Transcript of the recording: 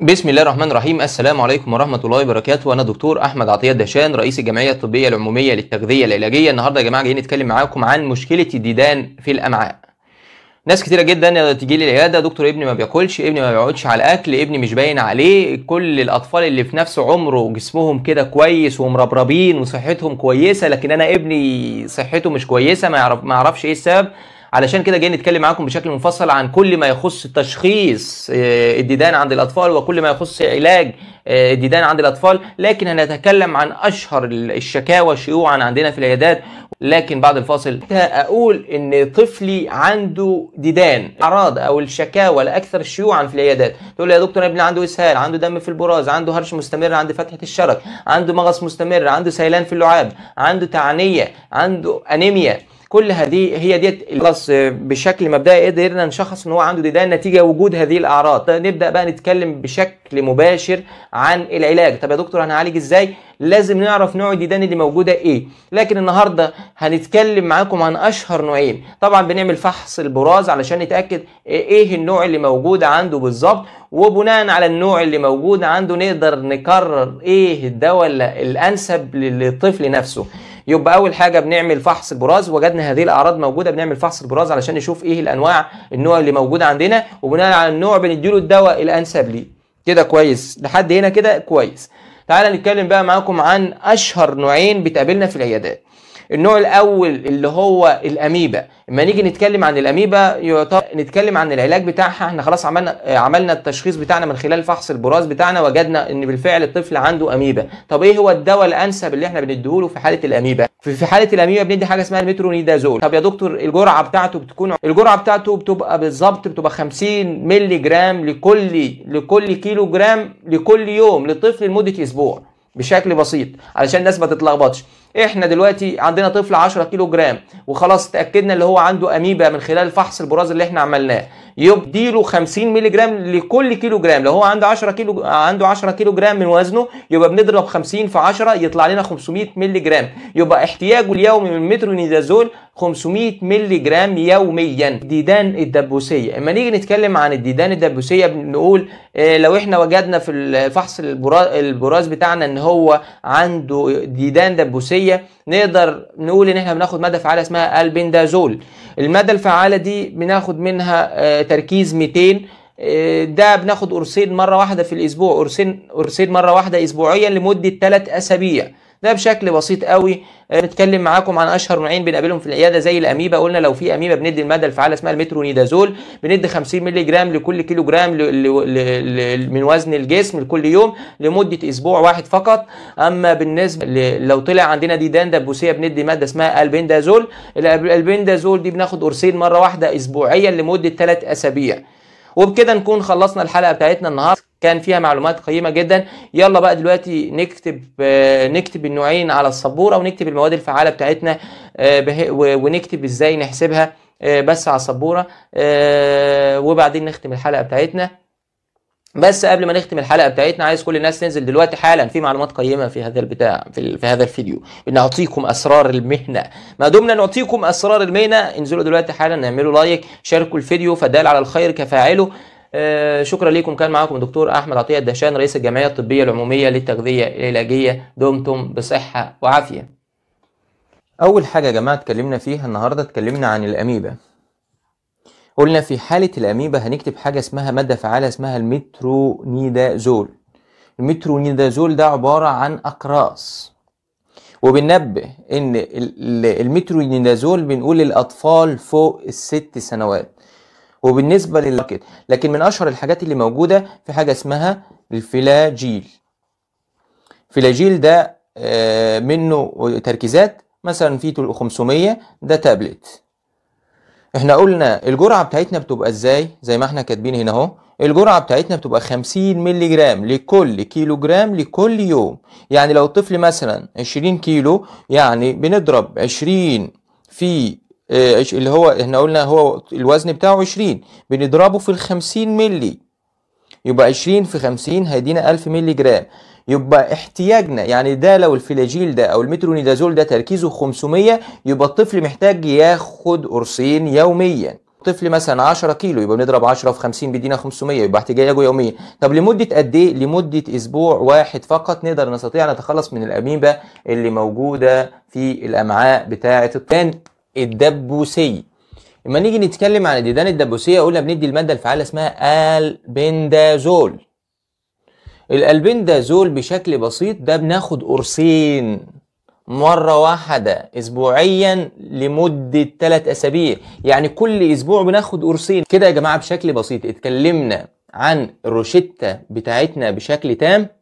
بسم الله الرحمن الرحيم السلام عليكم ورحمه الله وبركاته انا دكتور احمد عطيه الدهشان رئيس الجمعيه الطبيه العموميه للتغذيه العلاجيه النهارده يا جماعه جايين نتكلم معاكم عن مشكله الديدان في الامعاء ناس كتيره جدا تيجي لي العياده دكتور ابني ما بياكلش ابني ما بيقعدش على الاكل ابني مش باين عليه كل الاطفال اللي في نفس عمره جسمهم كده كويس ومربربين وصحتهم كويسه لكن انا ابني صحته مش كويسه ما يعرف ما ايه السبب علشان كده جاي نتكلم معاكم بشكل مفصل عن كل ما يخص تشخيص آه، الديدان عند الاطفال وكل ما يخص علاج آه، الديدان عند الاطفال لكن هنتكلم عن اشهر الشكاوى شيوعا عندنا في العيادات لكن بعد الفاصل اقول ان طفلي عنده ديدان اعراض او الشكاوى الاكثر شيوعا في العيادات تقول لي يا دكتور ابني عنده اسهال عنده دم في البراز عنده هرش مستمر عند فتحه الشرج عنده مغص مستمر عنده سيلان في اللعاب عنده تعنيه عنده انيميا كل هذه هي ديت خلاص آه، بشكل مبدئي قدرنا نشخص ان هو عنده ديدان نتيجه وجود هذه الاعراض نبدا بقى نتكلم بشكل مباشر عن العلاج طب يا دكتور هنعالج ازاي لازم نعرف نوع الديدان اللي موجوده ايه لكن النهارده هنتكلم معاكم عن اشهر نوعين طبعا بنعمل فحص البراز علشان نتاكد ايه النوع اللي موجود عنده بالظبط وبناء على النوع اللي موجود عنده نقدر نقرر ايه الدواء الانسب للطفل نفسه يبقى اول حاجه بنعمل فحص البراز وجدنا هذه الاعراض موجوده بنعمل فحص البراز علشان نشوف ايه الانواع النوع اللي موجود عندنا وبناء على النوع بنديله الدواء الانسب ليه كده كويس لحد هنا كده كويس تعالى نتكلم بقى معاكم عن اشهر نوعين بتقابلنا في العيادات النوع الاول اللي هو الاميبا اما نيجي نتكلم عن الاميبا يعتبر نتكلم عن العلاج بتاعها احنا خلاص عملنا عملنا التشخيص بتاعنا من خلال فحص البراز بتاعنا وجدنا ان بالفعل الطفل عنده اميبا طب ايه هو الدواء الانسب اللي احنا بنديهوله في حاله الاميبا في حاله الاميبا بندي حاجه اسمها المترونيدازول طب يا دكتور الجرعه بتاعته بتكون الجرعه بتاعته بتبقى بالظبط بتبقى 50 مللي جرام لكل لكل كيلو جرام لكل يوم للطفل لمده اسبوع بشكل بسيط علشان الناس ما تتلخبطش احنا دلوقتي عندنا طفل 10 كيلو جرام وخلاص اتاكدنا اللي هو عنده اميبا من خلال فحص البراز اللي احنا عملناه يدي له 50 مللي جرام لكل كيلو جرام لو هو عنده 10 كيلو عنده 10 كيلو جرام من وزنه يبقى بنضرب 50 في 10 يطلع لنا 500 مللي جرام يبقى احتياجه اليومي من مترونيدازول 500 مللي جرام يوميا ديدان الدبوسيه اما نيجي نتكلم عن الديدان الدبوسيه بنقول آه، لو احنا وجدنا في الفحص البراز بتاعنا ان هو عنده ديدان دبوسيه العلاجيه نقدر نقول ان احنا بناخد ماده فعاله اسمها البندازول الماده الفعاله دي بناخد منها آه، تركيز 200 آه، ده بناخد قرصين مره واحده في الاسبوع قرصين قرصين مره واحده اسبوعيا لمده 3 اسابيع ده بشكل بسيط قوي آه، نتكلم معاكم عن اشهر نوعين بنقابلهم في العياده زي الاميبا قلنا لو في اميبا بندي الماده الفعاله اسمها المترونيدازول بندي 50 مللي جرام لكل كيلو جرام من وزن الجسم لكل يوم لمده اسبوع واحد فقط اما بالنسبه لو طلع عندنا ديدان دبوسيه بندي ماده اسمها البندازول البندازول دي بناخد قرصين مره واحده اسبوعيا لمده 3 اسابيع وبكده نكون خلصنا الحلقه بتاعتنا النهارده كان فيها معلومات قيمه جدا يلا بقى دلوقتي نكتب آه، نكتب النوعين على السبوره ونكتب المواد الفعاله بتاعتنا آه، ونكتب ازاي نحسبها آه، بس على السبوره وبعدين نختم الحلقه بتاعتنا بس قبل ما نختم الحلقه بتاعتنا عايز كل الناس تنزل دلوقتي حالا في معلومات قيمه في هذا البتاع في, في هذا الفيديو بنعطيكم اسرار المهنه ما دمنا نعطيكم اسرار المهنه انزلوا دلوقتي حالا اعملوا لايك شاركوا الفيديو فدال على الخير كفاعله آه، شكرا لكم كان معاكم الدكتور احمد عطيه الدهشان رئيس الجمعيه الطبيه العموميه للتغذيه العلاجيه دمتم بصحه وعافيه اول حاجه يا جماعه اتكلمنا فيها النهارده اتكلمنا عن الاميبا قلنا في حاله الاميبا هنكتب حاجه اسمها ماده فعاله اسمها المترونيدازول المترونيدازول ده عباره عن اقراص وبننبه ان المترونيدازول بنقول للاطفال فوق الست سنوات وبالنسبه للماركت لكن من اشهر الحاجات اللي موجوده في حاجه اسمها الفلاجيل فلاجيل ده آه، منه تركيزات مثلا في 500 ده تابلت احنا قلنا الجرعه بتاعتنا بتبقى ازاي زي ما احنا كاتبين هنا اهو الجرعه بتاعتنا بتبقى 50 مللي جرام لكل كيلو جرام لكل يوم يعني لو الطفل مثلا 20 كيلو يعني بنضرب 20 في آه، اللي هو احنا قلنا هو الوزن بتاعه 20 بنضربه في ال 50 مللي يبقى 20 في 50 هيدينا 1000 مللي جرام يبقى احتياجنا يعني ده لو الفلاجيل ده او المترونيدازول ده تركيزه 500 يبقى الطفل محتاج ياخد قرصين يوميا طفل مثلا 10 كيلو يبقى بنضرب 10 في 50 بيدينا 500 يبقى احتياجه يوميا طب لمده قد ايه لمده اسبوع واحد فقط نقدر نستطيع نتخلص من الاميبا اللي موجوده في الامعاء بتاعه الطفل الدبوسي لما نيجي نتكلم عن الديدان الدبوسيه قلنا بندي الماده الفعاله اسمها البندازول الالبندازول بشكل بسيط ده بناخد قرصين مرة واحدة أسبوعيا لمدة 3 أسابيع يعني كل أسبوع بناخد قرصين كده يا جماعة بشكل بسيط اتكلمنا عن الروشتة بتاعتنا بشكل تام